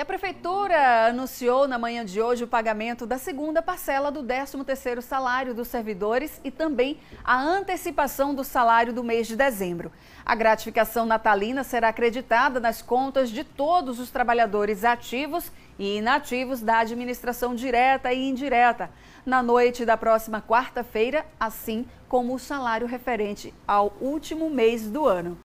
E a Prefeitura anunciou na manhã de hoje o pagamento da segunda parcela do 13º salário dos servidores e também a antecipação do salário do mês de dezembro. A gratificação natalina será acreditada nas contas de todos os trabalhadores ativos e inativos da administração direta e indireta, na noite da próxima quarta-feira, assim como o salário referente ao último mês do ano.